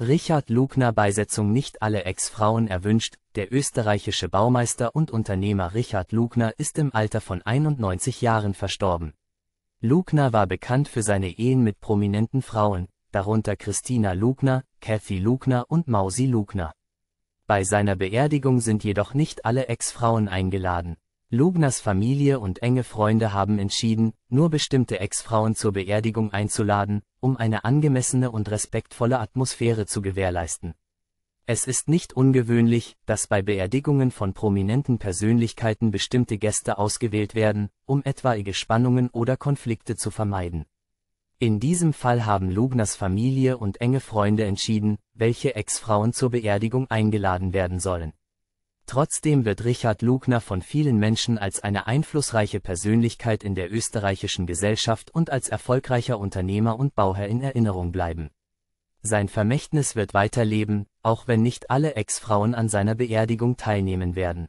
Richard Lugner Beisetzung Nicht alle Ex-Frauen erwünscht, der österreichische Baumeister und Unternehmer Richard Lugner ist im Alter von 91 Jahren verstorben. Lugner war bekannt für seine Ehen mit prominenten Frauen, darunter Christina Lugner, Kathy Lugner und Mausi Lugner. Bei seiner Beerdigung sind jedoch nicht alle Ex-Frauen eingeladen. Lugners Familie und enge Freunde haben entschieden, nur bestimmte Ex-Frauen zur Beerdigung einzuladen, um eine angemessene und respektvolle Atmosphäre zu gewährleisten. Es ist nicht ungewöhnlich, dass bei Beerdigungen von prominenten Persönlichkeiten bestimmte Gäste ausgewählt werden, um etwaige Spannungen oder Konflikte zu vermeiden. In diesem Fall haben Lugners Familie und enge Freunde entschieden, welche Ex-Frauen zur Beerdigung eingeladen werden sollen. Trotzdem wird Richard Lugner von vielen Menschen als eine einflussreiche Persönlichkeit in der österreichischen Gesellschaft und als erfolgreicher Unternehmer und Bauherr in Erinnerung bleiben. Sein Vermächtnis wird weiterleben, auch wenn nicht alle Ex-Frauen an seiner Beerdigung teilnehmen werden.